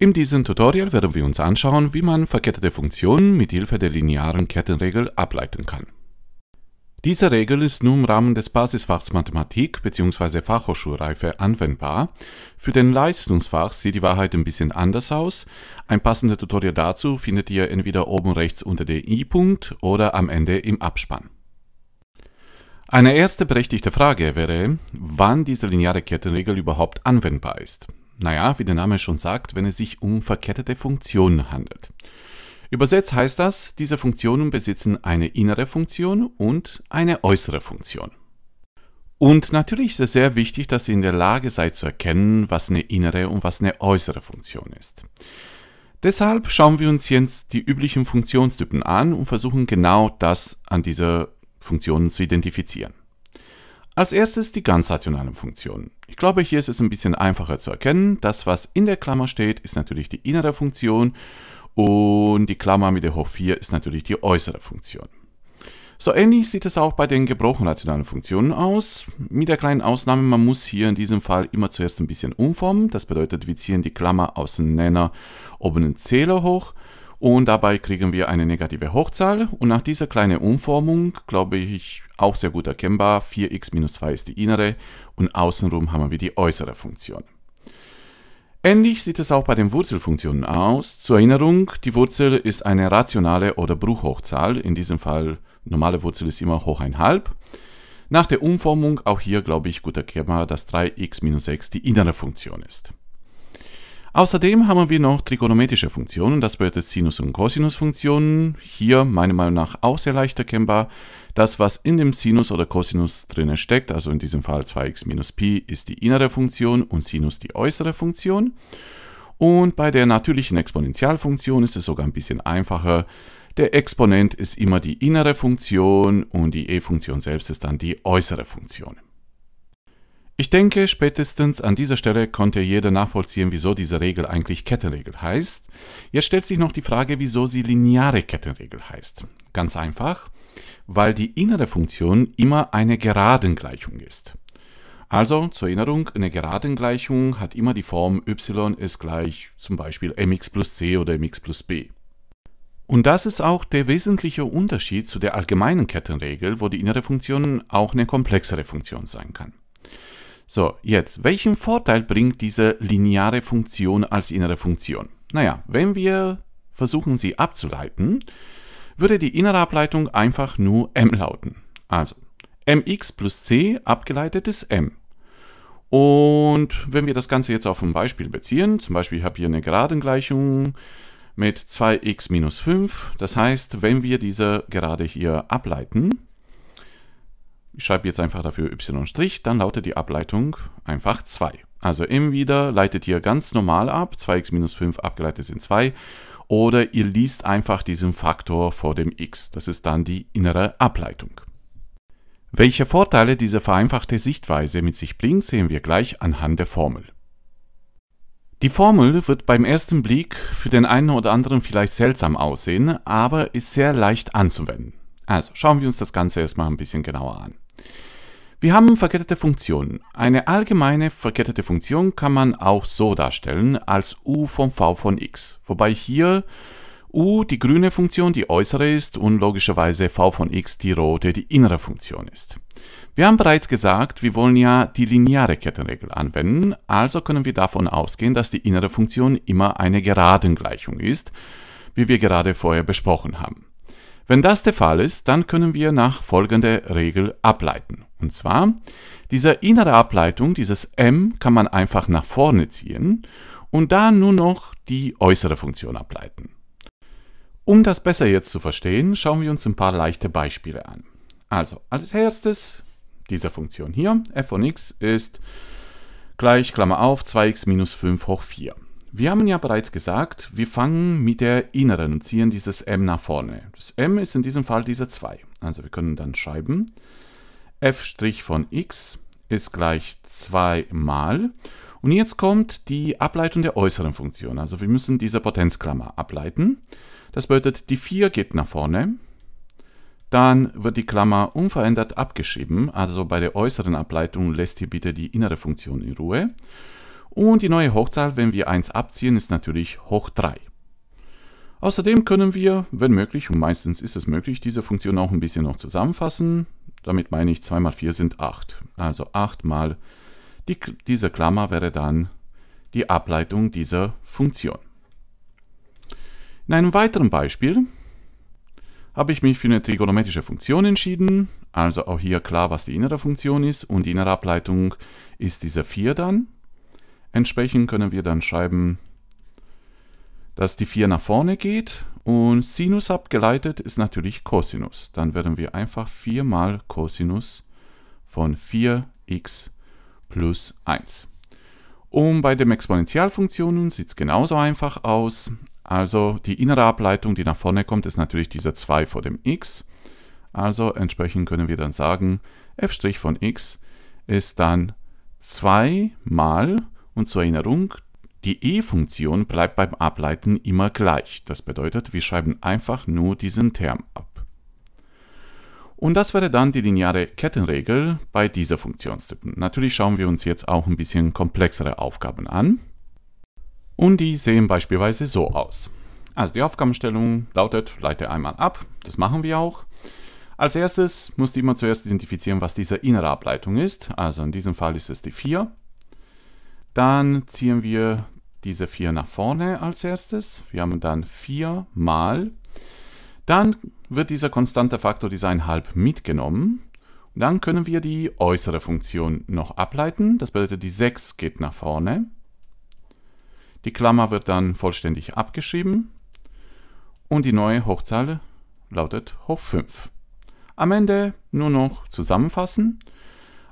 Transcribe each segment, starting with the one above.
In diesem Tutorial werden wir uns anschauen, wie man verkettete Funktionen mit Hilfe der linearen Kettenregel ableiten kann. Diese Regel ist nun im Rahmen des Basisfachs Mathematik bzw. Fachhochschulreife anwendbar. Für den Leistungsfach sieht die Wahrheit ein bisschen anders aus. Ein passendes Tutorial dazu findet ihr entweder oben rechts unter dem i-Punkt oder am Ende im Abspann. Eine erste berechtigte Frage wäre, wann diese lineare Kettenregel überhaupt anwendbar ist. Naja, wie der Name schon sagt, wenn es sich um verkettete Funktionen handelt. Übersetzt heißt das, diese Funktionen besitzen eine innere Funktion und eine äußere Funktion. Und natürlich ist es sehr wichtig, dass ihr in der Lage seid zu erkennen, was eine innere und was eine äußere Funktion ist. Deshalb schauen wir uns jetzt die üblichen Funktionstypen an und versuchen genau das an dieser Funktionen zu identifizieren. Als erstes die ganzrationalen Funktionen. Ich glaube, hier ist es ein bisschen einfacher zu erkennen. Das, was in der Klammer steht, ist natürlich die innere Funktion und die Klammer mit der hoch 4 ist natürlich die äußere Funktion. So ähnlich sieht es auch bei den gebrochen rationalen Funktionen aus. Mit der kleinen Ausnahme, man muss hier in diesem Fall immer zuerst ein bisschen umformen. Das bedeutet, wir ziehen die Klammer aus dem Nenner oben einen Zähler hoch und dabei kriegen wir eine negative Hochzahl. Und nach dieser kleinen Umformung, glaube ich, auch sehr gut erkennbar. 4x 2 ist die innere und außenrum haben wir die äußere Funktion. Ähnlich sieht es auch bei den Wurzelfunktionen aus. Zur Erinnerung, die Wurzel ist eine rationale oder Bruchhochzahl. In diesem Fall, normale Wurzel ist immer hoch ein halb. Nach der Umformung, auch hier glaube ich gut erkennbar, dass 3x 6 die innere Funktion ist. Außerdem haben wir noch trigonometrische Funktionen, das bedeutet Sinus- und Cosinus-Funktionen. Hier meiner Meinung nach auch sehr leicht erkennbar. Das, was in dem Sinus oder Cosinus drin steckt, also in diesem Fall 2x minus Pi, ist die innere Funktion und Sinus die äußere Funktion. Und bei der natürlichen Exponentialfunktion ist es sogar ein bisschen einfacher. Der Exponent ist immer die innere Funktion und die E-Funktion selbst ist dann die äußere Funktion. Ich denke, spätestens an dieser Stelle konnte jeder nachvollziehen, wieso diese Regel eigentlich Kettenregel heißt. Jetzt stellt sich noch die Frage, wieso sie lineare Kettenregel heißt. Ganz einfach, weil die innere Funktion immer eine Geradengleichung ist. Also zur Erinnerung, eine Geradengleichung hat immer die Form y ist gleich zum Beispiel mx plus c oder mx plus b. Und das ist auch der wesentliche Unterschied zu der allgemeinen Kettenregel, wo die innere Funktion auch eine komplexere Funktion sein kann. So, jetzt, welchen Vorteil bringt diese lineare Funktion als innere Funktion? Naja, wenn wir versuchen, sie abzuleiten, würde die innere Ableitung einfach nur m lauten. Also, mx plus c abgeleitet ist m. Und wenn wir das Ganze jetzt auf ein Beispiel beziehen, zum Beispiel, ich habe hier eine Geradengleichung mit 2x minus 5. Das heißt, wenn wir diese Gerade hier ableiten, ich schreibe jetzt einfach dafür y', dann lautet die Ableitung einfach 2. Also m wieder leitet ihr ganz normal ab, 2x minus 5 abgeleitet sind 2. Oder ihr liest einfach diesen Faktor vor dem x. Das ist dann die innere Ableitung. Welche Vorteile diese vereinfachte Sichtweise mit sich bringt, sehen wir gleich anhand der Formel. Die Formel wird beim ersten Blick für den einen oder anderen vielleicht seltsam aussehen, aber ist sehr leicht anzuwenden. Also schauen wir uns das Ganze erstmal ein bisschen genauer an. Wir haben verkettete Funktionen. Eine allgemeine verkettete Funktion kann man auch so darstellen als u von v von x, wobei hier u die grüne Funktion die äußere ist und logischerweise v von x die rote die innere Funktion ist. Wir haben bereits gesagt, wir wollen ja die lineare Kettenregel anwenden, also können wir davon ausgehen, dass die innere Funktion immer eine geraden Gleichung ist, wie wir gerade vorher besprochen haben. Wenn das der Fall ist, dann können wir nach folgender Regel ableiten. Und zwar, diese innere Ableitung, dieses m, kann man einfach nach vorne ziehen und da nur noch die äußere Funktion ableiten. Um das besser jetzt zu verstehen, schauen wir uns ein paar leichte Beispiele an. Also, als erstes diese Funktion hier, f von x ist gleich, Klammer auf, 2x minus 5 hoch 4. Wir haben ja bereits gesagt, wir fangen mit der inneren und ziehen dieses m nach vorne. Das m ist in diesem Fall diese 2. Also wir können dann schreiben, f' von x ist gleich 2 mal. Und jetzt kommt die Ableitung der äußeren Funktion. Also wir müssen diese Potenzklammer ableiten. Das bedeutet, die 4 geht nach vorne. Dann wird die Klammer unverändert abgeschrieben. Also bei der äußeren Ableitung lässt hier bitte die innere Funktion in Ruhe. Und die neue Hochzahl, wenn wir 1 abziehen, ist natürlich hoch 3. Außerdem können wir, wenn möglich, und meistens ist es möglich, diese Funktion auch ein bisschen noch zusammenfassen. Damit meine ich 2 mal 4 sind 8. Also 8 mal die, diese Klammer wäre dann die Ableitung dieser Funktion. In einem weiteren Beispiel habe ich mich für eine trigonometrische Funktion entschieden. Also auch hier klar, was die innere Funktion ist. Und die innere Ableitung ist diese 4 dann. Entsprechend können wir dann schreiben, dass die 4 nach vorne geht und Sinus abgeleitet ist natürlich Cosinus. Dann werden wir einfach 4 mal Cosinus von 4x plus 1. Und bei den Exponentialfunktionen sieht es genauso einfach aus. Also die innere Ableitung, die nach vorne kommt, ist natürlich diese 2 vor dem x. Also entsprechend können wir dann sagen, f' von x ist dann 2 mal und zur Erinnerung, die e-Funktion bleibt beim Ableiten immer gleich. Das bedeutet, wir schreiben einfach nur diesen Term ab. Und das wäre dann die lineare Kettenregel bei dieser Funktionstypen. Natürlich schauen wir uns jetzt auch ein bisschen komplexere Aufgaben an. Und die sehen beispielsweise so aus. Also die Aufgabenstellung lautet, leite einmal ab. Das machen wir auch. Als erstes musst du immer zuerst identifizieren, was diese innere Ableitung ist. Also in diesem Fall ist es die 4. Dann ziehen wir diese 4 nach vorne als erstes. Wir haben dann 4 mal. Dann wird dieser konstante Faktor Design halb mitgenommen. Und dann können wir die äußere Funktion noch ableiten. Das bedeutet, die 6 geht nach vorne. Die Klammer wird dann vollständig abgeschrieben. Und die neue Hochzahl lautet hoch 5. Am Ende nur noch zusammenfassen.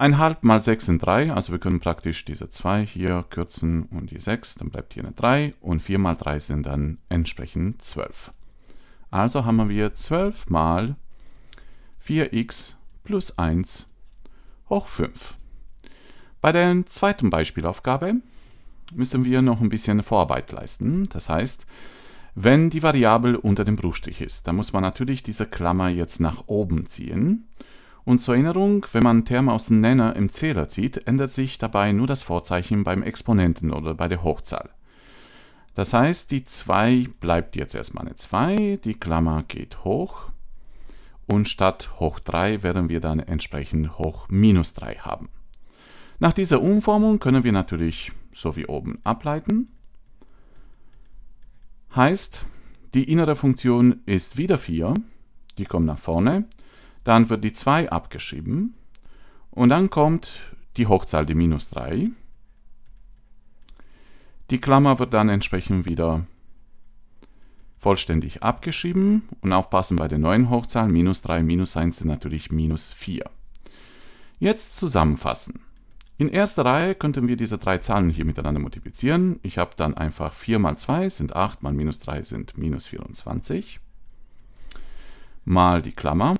Ein halb mal 6 sind 3, also wir können praktisch diese 2 hier kürzen und die 6, dann bleibt hier eine 3 und 4 mal 3 sind dann entsprechend 12. Also haben wir 12 mal 4x plus 1 hoch 5. Bei der zweiten Beispielaufgabe müssen wir noch ein bisschen Vorarbeit leisten. Das heißt, wenn die Variable unter dem Bruchstrich ist, dann muss man natürlich diese Klammer jetzt nach oben ziehen. Und zur Erinnerung, wenn man Terme aus dem Nenner im Zähler zieht, ändert sich dabei nur das Vorzeichen beim Exponenten oder bei der Hochzahl. Das heißt, die 2 bleibt jetzt erstmal eine 2, die Klammer geht hoch und statt hoch 3 werden wir dann entsprechend hoch minus 3 haben. Nach dieser Umformung können wir natürlich so wie oben ableiten. Heißt, die innere Funktion ist wieder 4, die kommt nach vorne dann wird die 2 abgeschrieben und dann kommt die Hochzahl, die minus 3. Die Klammer wird dann entsprechend wieder vollständig abgeschrieben und aufpassen bei der neuen Hochzahl, minus 3, minus 1 sind natürlich minus 4. Jetzt zusammenfassen. In erster Reihe könnten wir diese drei Zahlen hier miteinander multiplizieren. Ich habe dann einfach 4 mal 2 sind 8, mal minus 3 sind minus 24, mal die Klammer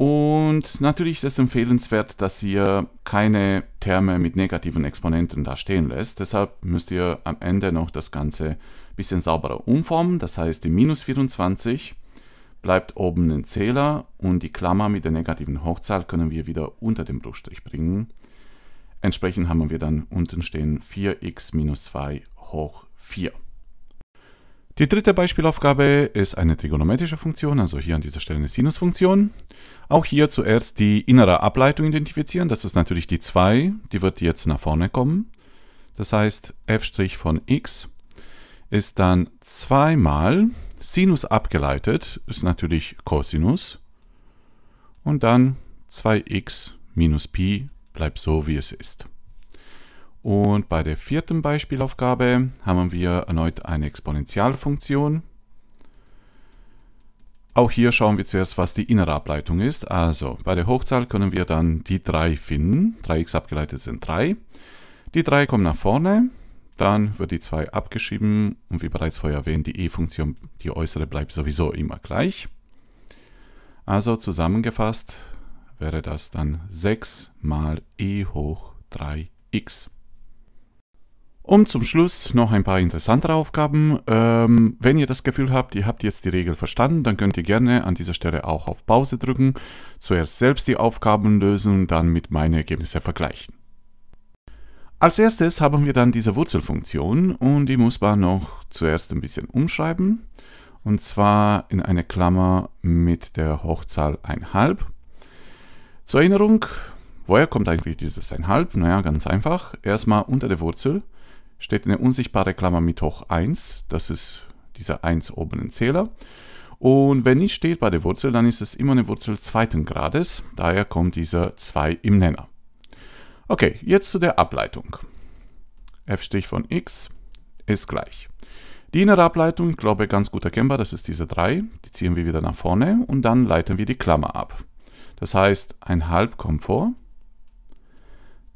und natürlich ist es empfehlenswert, dass ihr keine Terme mit negativen Exponenten da stehen lässt. Deshalb müsst ihr am Ende noch das Ganze ein bisschen sauberer umformen. Das heißt, die minus 24 bleibt oben ein Zähler und die Klammer mit der negativen Hochzahl können wir wieder unter den Bruchstrich bringen. Entsprechend haben wir dann unten stehen 4x minus 2 hoch 4. Die dritte Beispielaufgabe ist eine trigonometrische Funktion, also hier an dieser Stelle eine Sinusfunktion. Auch hier zuerst die innere Ableitung identifizieren, das ist natürlich die 2, die wird jetzt nach vorne kommen. Das heißt, f' von x ist dann zweimal Sinus abgeleitet, ist natürlich Cosinus. Und dann 2x minus Pi bleibt so, wie es ist. Und bei der vierten Beispielaufgabe haben wir erneut eine Exponentialfunktion. Auch hier schauen wir zuerst, was die innere Ableitung ist. Also bei der Hochzahl können wir dann die 3 finden. 3x abgeleitet sind 3. Die 3 kommen nach vorne, dann wird die 2 abgeschrieben und wie bereits vorher erwähnt, die e-Funktion, die äußere, bleibt sowieso immer gleich. Also zusammengefasst wäre das dann 6 mal e hoch 3x. Und zum Schluss noch ein paar interessantere Aufgaben. Ähm, wenn ihr das Gefühl habt, ihr habt jetzt die Regel verstanden, dann könnt ihr gerne an dieser Stelle auch auf Pause drücken, zuerst selbst die Aufgaben lösen und dann mit meinen Ergebnissen vergleichen. Als erstes haben wir dann diese Wurzelfunktion und die muss man noch zuerst ein bisschen umschreiben. Und zwar in eine Klammer mit der Hochzahl 1,5. Zur Erinnerung, woher kommt eigentlich dieses 1,5? Naja, ganz einfach. Erstmal unter der Wurzel steht eine unsichtbare Klammer mit hoch 1. Das ist dieser 1 oben im Zähler. Und wenn nicht steht bei der Wurzel, dann ist es immer eine Wurzel zweiten Grades. Daher kommt dieser 2 im Nenner. Okay, jetzt zu der Ableitung. f' von x ist gleich. Die innere Ableitung, ich glaube ganz gut erkennbar, das ist diese 3. Die ziehen wir wieder nach vorne und dann leiten wir die Klammer ab. Das heißt, ein Halb kommt vor,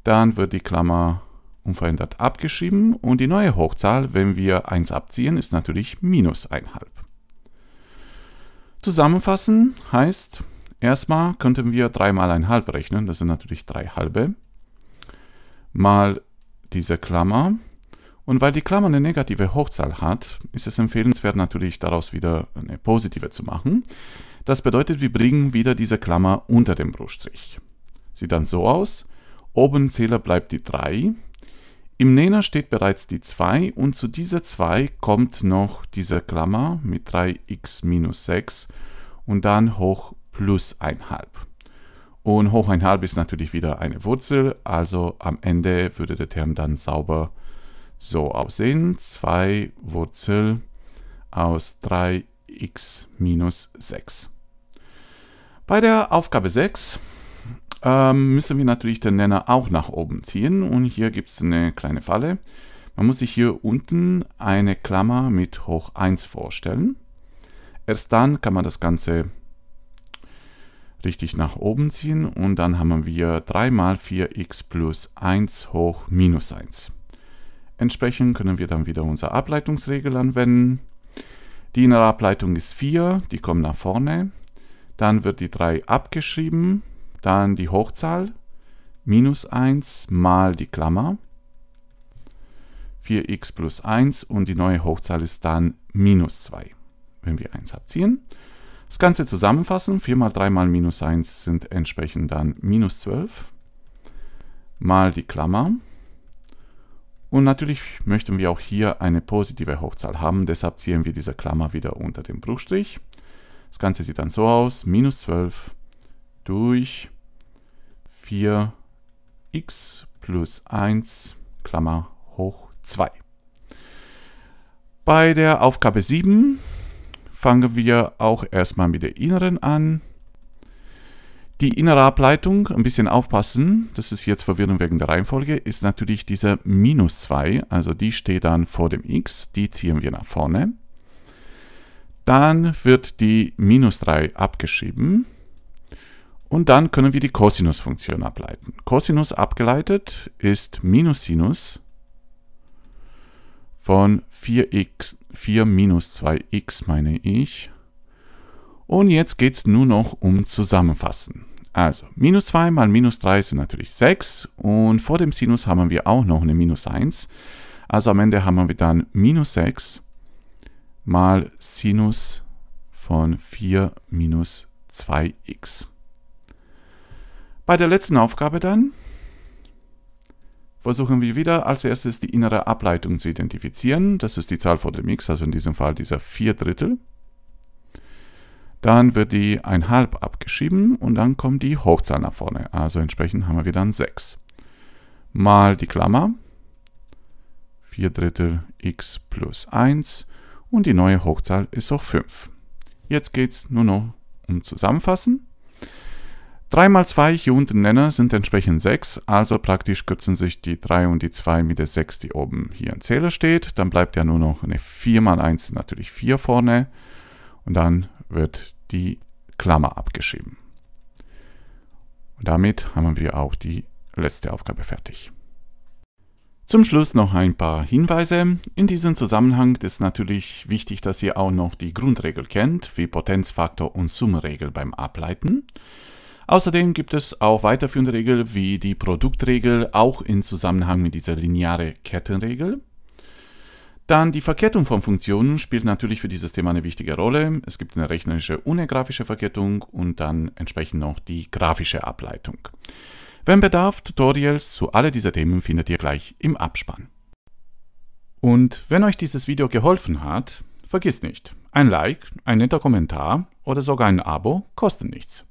dann wird die Klammer unverändert abgeschrieben und die neue Hochzahl, wenn wir 1 abziehen, ist natürlich minus 1,5. Zusammenfassen heißt, erstmal könnten wir 3 mal 1,5 rechnen, das sind natürlich 3 halbe, mal diese Klammer. Und weil die Klammer eine negative Hochzahl hat, ist es empfehlenswert natürlich daraus wieder eine positive zu machen. Das bedeutet, wir bringen wieder diese Klammer unter dem Bruchstrich. Sieht dann so aus, oben Zähler bleibt die 3, im Nenner steht bereits die 2 und zu dieser 2 kommt noch diese Klammer mit 3x minus 6 und dann hoch plus 1,5. Und hoch 1,5 ist natürlich wieder eine Wurzel, also am Ende würde der Term dann sauber so aussehen. 2 Wurzel aus 3x minus 6. Bei der Aufgabe 6 ähm, müssen wir natürlich den Nenner auch nach oben ziehen. Und hier gibt es eine kleine Falle. Man muss sich hier unten eine Klammer mit hoch 1 vorstellen. Erst dann kann man das Ganze richtig nach oben ziehen und dann haben wir 3 mal 4x plus 1 hoch minus 1. Entsprechend können wir dann wieder unsere Ableitungsregel anwenden. Die innere Ableitung ist 4, die kommt nach vorne. Dann wird die 3 abgeschrieben, dann die Hochzahl minus 1 mal die Klammer 4x plus 1 und die neue Hochzahl ist dann minus 2, wenn wir 1 abziehen. Das Ganze zusammenfassen, 4 mal 3 mal minus 1 sind entsprechend dann minus 12 mal die Klammer. Und natürlich möchten wir auch hier eine positive Hochzahl haben, deshalb ziehen wir diese Klammer wieder unter den Bruchstrich. Das Ganze sieht dann so aus, minus 12 durch 4x plus 1, Klammer hoch 2. Bei der Aufgabe 7 fangen wir auch erstmal mit der inneren an. Die innere Ableitung, ein bisschen aufpassen, das ist jetzt verwirrend wegen der Reihenfolge, ist natürlich dieser minus 2, also die steht dann vor dem x, die ziehen wir nach vorne. Dann wird die minus 3 abgeschrieben, und dann können wir die Cosinus-Funktion ableiten. Cosinus abgeleitet ist Minus Sinus von 4x, 4 minus 2x meine ich. Und jetzt geht es nur noch um Zusammenfassen. Also, minus 2 mal minus 3 sind natürlich 6 und vor dem Sinus haben wir auch noch eine minus 1. Also am Ende haben wir dann minus 6 mal Sinus von 4 minus 2x. Bei der letzten Aufgabe dann versuchen wir wieder als erstes die innere Ableitung zu identifizieren. Das ist die Zahl vor dem x, also in diesem Fall dieser 4 Drittel. Dann wird die halb abgeschrieben und dann kommt die Hochzahl nach vorne. Also entsprechend haben wir dann 6. Mal die Klammer. 4 Drittel x plus 1 und die neue Hochzahl ist auch 5. Jetzt geht es nur noch um Zusammenfassen. 3 mal 2 hier unten Nenner sind entsprechend 6, also praktisch kürzen sich die 3 und die 2 mit der 6, die oben hier im Zähler steht. Dann bleibt ja nur noch eine 4 mal 1 natürlich 4 vorne und dann wird die Klammer abgeschrieben. Und damit haben wir auch die letzte Aufgabe fertig. Zum Schluss noch ein paar Hinweise. In diesem Zusammenhang ist natürlich wichtig, dass ihr auch noch die Grundregel kennt, wie Potenzfaktor und Summenregel beim Ableiten. Außerdem gibt es auch weiterführende Regeln wie die Produktregel, auch in Zusammenhang mit dieser lineare Kettenregel. Dann die Verkettung von Funktionen spielt natürlich für dieses Thema eine wichtige Rolle. Es gibt eine rechnerische und eine grafische Verkettung und dann entsprechend noch die grafische Ableitung. Wenn Bedarf, Tutorials zu alle dieser Themen findet ihr gleich im Abspann. Und wenn euch dieses Video geholfen hat, vergisst nicht, ein Like, ein netter Kommentar oder sogar ein Abo kosten nichts.